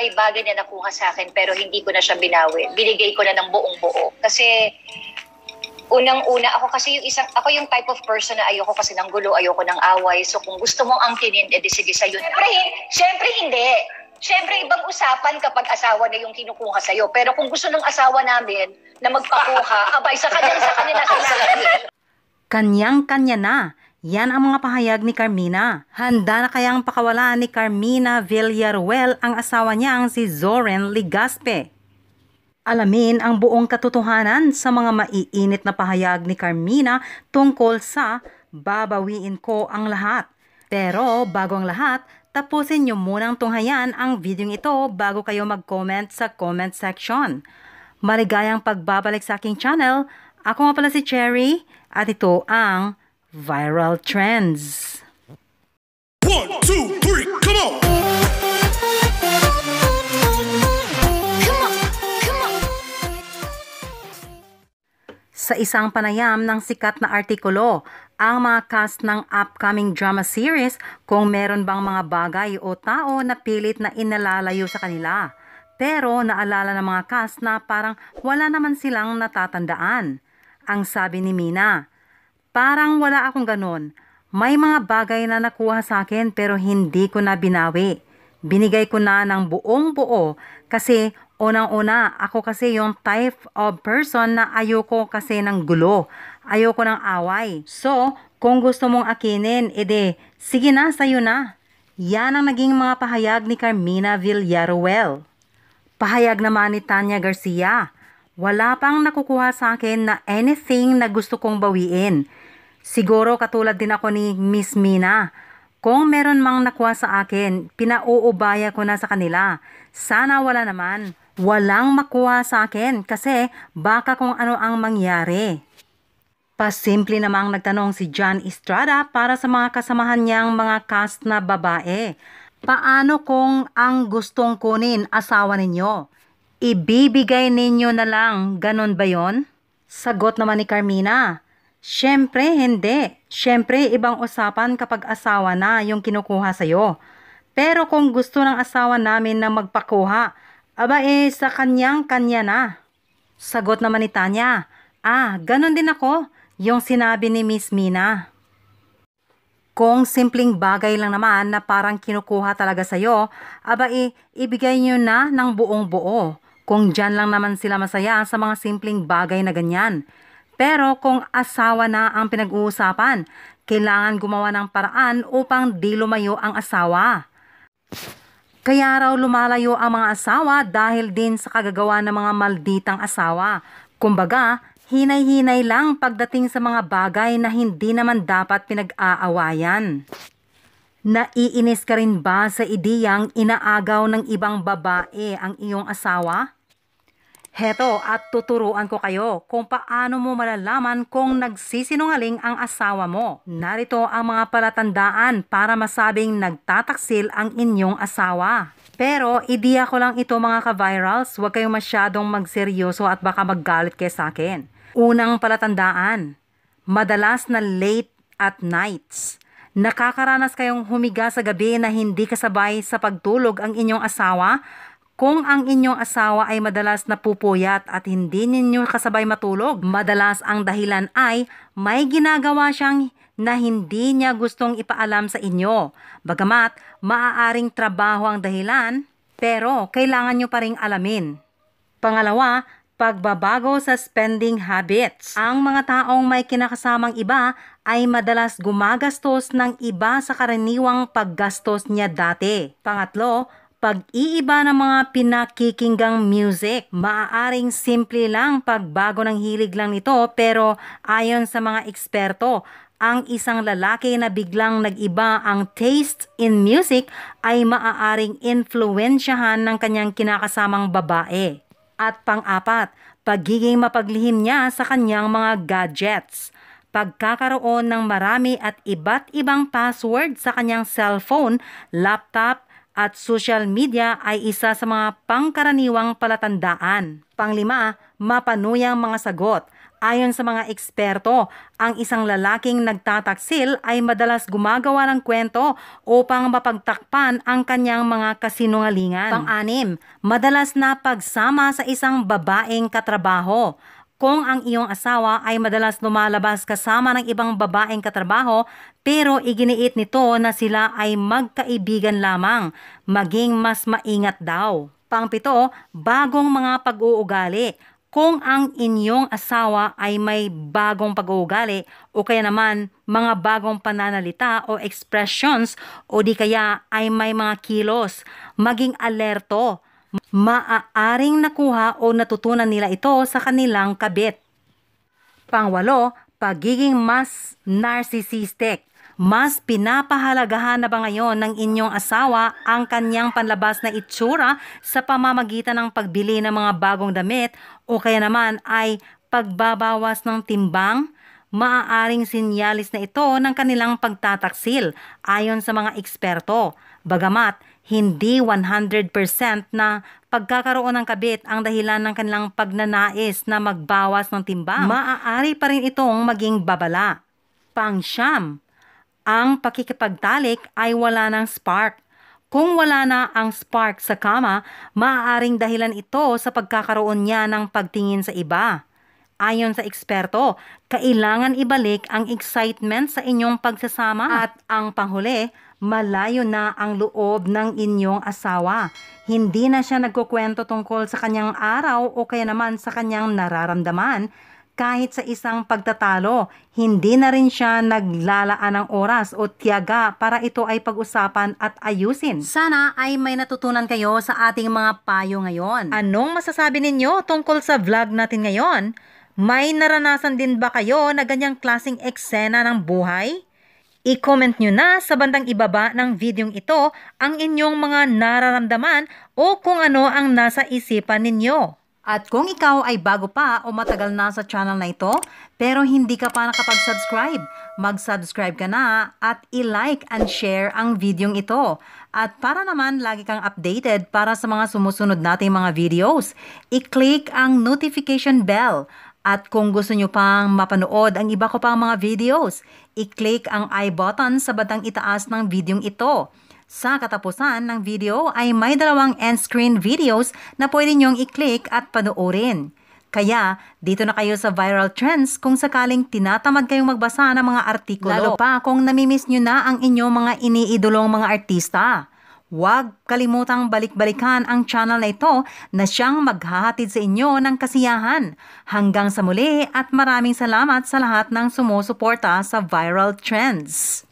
may bagay na nakuha sa akin pero hindi ko na siya binawi. Binigay ko na ng buong buo. Kasi unang-una ako kasi yung isang ako yung type of person na ayoko kasi ng gulo, ayoko ng away. So kung gusto mong angkinin, edi sige sa yun. Syempre, syempre hindi. Syempre ibang usapan kapag asawa na yung kinukuha sa iyo. Pero kung gusto ng asawa namin na magpakuha, abay, sa kanya, sa kanila sila. Kanyang-kanya na yan ang mga pahayag ni Carmina. Handa na kayang pakawalan ni Carmina Villaruel ang asawa niyang si Zoren Ligaspe. Alamin ang buong katotohanan sa mga maiinit na pahayag ni Carmina tungkol sa babawiin ko ang lahat. Pero bago ang lahat, tapusin niyo munang tunghayan ang video ito bago kayo mag-comment sa comment section. Maligayang pagbabalik sa aking channel. Ako nga pala si Cherry at ito ang viral trends. One, two, three, come on! Come on, Sa isang panayam ng sikat na artikulo, ang mga cast ng upcoming drama series kung meron bang mga bagay o tao na pilit na inalalayo sa kanila. Pero naalala ng mga cast na parang wala naman silang natatandaan. Ang sabi ni Mina, Parang wala akong ganun. May mga bagay na nakuha sa akin pero hindi ko na binawi. Binigay ko na ng buong buo kasi unang-una ako kasi yung type of person na ayoko kasi ng gulo. Ayoko ng away. So, kung gusto mong akinin, ede, sige na, sayo na. Yan ang naging mga pahayag ni Carmina Villaruel. Pahayag naman ni Tanya Garcia wala pang nakukuha sa akin na anything na gusto kong bawiin. Siguro katulad din ako ni Miss Mina. Kung meron mang nakuha sa akin, pinauubaya ko na sa kanila. Sana wala naman. Walang makuha sa akin kasi baka kung ano ang mangyari. Pasimple namang nagtanong si John Estrada para sa mga kasamahan niyang mga cast na babae. Paano kung ang gustong kunin asawa ninyo? Ibibigay ninyo na lang, ganun ba yon? Sagot naman ni Carmina. Siyempre, hindi. Siyempre, ibang usapan kapag asawa na yung kinukuha sa'yo. Pero kung gusto ng asawa namin na magpakuha, aba eh sa kanyang kanya na. Sagot naman ni Tanya, ah, ganun din ako, yung sinabi ni Miss Mina. Kung simpleng bagay lang naman na parang kinukuha talaga sa'yo, aba eh, ibigay nyo na ng buong buo. Kung dyan lang naman sila masaya sa mga simpleng bagay na ganyan. Pero kung asawa na ang pinag-uusapan, kailangan gumawa ng paraan upang di lumayo ang asawa. Kaya raw lumalayo ang mga asawa dahil din sa kagagawa ng mga malditang asawa. Kumbaga, hinay-hinay lang pagdating sa mga bagay na hindi naman dapat pinag-aawayan. Naiinis ka rin ba sa ideyang inaagaw ng ibang babae ang iyong asawa? Heto at tuturuan ko kayo kung paano mo malalaman kung nagsisinungaling ang asawa mo. Narito ang mga palatandaan para masabing nagtataksil ang inyong asawa. Pero ideya ko lang ito mga ka-virals, huwag kayong masyadong magseryoso at baka maggalit kayo sa akin. Unang palatandaan, madalas na late at nights. Nakakaranas kayong humiga sa gabi na hindi kasabay sa pagtulog ang inyong asawa? Kung ang inyong asawa ay madalas napupuyat at hindi ninyo kasabay matulog, madalas ang dahilan ay may ginagawa siyang na hindi niya gustong ipaalam sa inyo. Bagamat maaaring trabaho ang dahilan, pero kailangan nyo pa ring alamin. Pangalawa, Pagbabago sa spending habits. Ang mga taong may kinakasamang iba ay madalas gumagastos ng iba sa karaniwang paggastos niya dati. Pangatlo, pag-iiba ng mga pinakikinggang music. Maaaring simple lang pagbago ng hilig lang nito pero ayon sa mga eksperto, ang isang lalaki na biglang nag-iba ang taste in music ay maaaring influensyahan ng kanyang kinakasamang babae. At pang-apat, pagiging mapaglihim niya sa kanyang mga gadgets. Pagkakaroon ng marami at iba't ibang password sa kanyang cellphone, laptop, at social media ay isa sa mga pangkaraniwang palatandaan. Panglima, mapanuyang mga sagot – Ayon sa mga eksperto, ang isang lalaking nagtataksil ay madalas gumagawa ng kwento upang mapagtakpan ang kanyang mga kasinungalingan. Pang-anim, madalas na pagsama sa isang babaeng katrabaho. Kung ang iyong asawa ay madalas lumalabas kasama ng ibang babaeng katrabaho pero iginiit nito na sila ay magkaibigan lamang, maging mas maingat daw. Pangpito, bagong mga pag-uugali kung ang inyong asawa ay may bagong pag-uugali o kaya naman mga bagong pananalita o expressions o di kaya ay may mga kilos, maging alerto. Maaaring nakuha o natutunan nila ito sa kanilang kabit. Pangwalo, pagiging mas narcissistic. Mas pinapahalagahan na ba ngayon ng inyong asawa ang kanyang panlabas na itsura sa pamamagitan ng pagbili ng mga bagong damit o kaya naman ay pagbabawas ng timbang? Maaaring sinyalis na ito ng kanilang pagtataksil ayon sa mga eksperto. Bagamat hindi 100% na pagkakaroon ng kabit ang dahilan ng kanilang pagnanais na magbawas ng timbang, maaari pa rin itong maging babala. Pangsyam, ang pakikipagtalik ay wala ng spark. Kung wala na ang spark sa kama, maaaring dahilan ito sa pagkakaroon niya ng pagtingin sa iba. Ayon sa eksperto, kailangan ibalik ang excitement sa inyong pagsasama. At ang panghuli, malayo na ang loob ng inyong asawa. Hindi na siya nagkukwento tungkol sa kanyang araw o kaya naman sa kanyang nararamdaman kahit sa isang pagtatalo, hindi na rin siya naglalaan ng oras o tiyaga para ito ay pag-usapan at ayusin. Sana ay may natutunan kayo sa ating mga payo ngayon. Anong masasabi ninyo tungkol sa vlog natin ngayon? May naranasan din ba kayo na ganyang klasing eksena ng buhay? I-comment nyo na sa bandang ibaba ng videong ito ang inyong mga nararamdaman o kung ano ang nasa isipan ninyo. At kung ikaw ay bago pa o matagal na sa channel na ito, pero hindi ka pa nakapag-subscribe, mag-subscribe ka na at i-like and share ang videong ito. At para naman lagi kang updated para sa mga sumusunod nating mga videos, i-click ang notification bell. At kung gusto nyo pang mapanood ang iba ko pang mga videos, i-click ang i button sa batang itaas ng videong ito. Sa katapusan ng video ay may dalawang end screen videos na pwede niyong i-click at panoorin. Kaya, dito na kayo sa viral trends kung sakaling tinatamad kayong magbasa ng mga artikulo. Lalo pa kung namimiss nyo na ang inyong mga iniidolong mga artista. Huwag kalimutang balik-balikan ang channel na ito na siyang maghahatid sa inyo ng kasiyahan. Hanggang sa muli at maraming salamat sa lahat ng sumusuporta sa Viral Trends.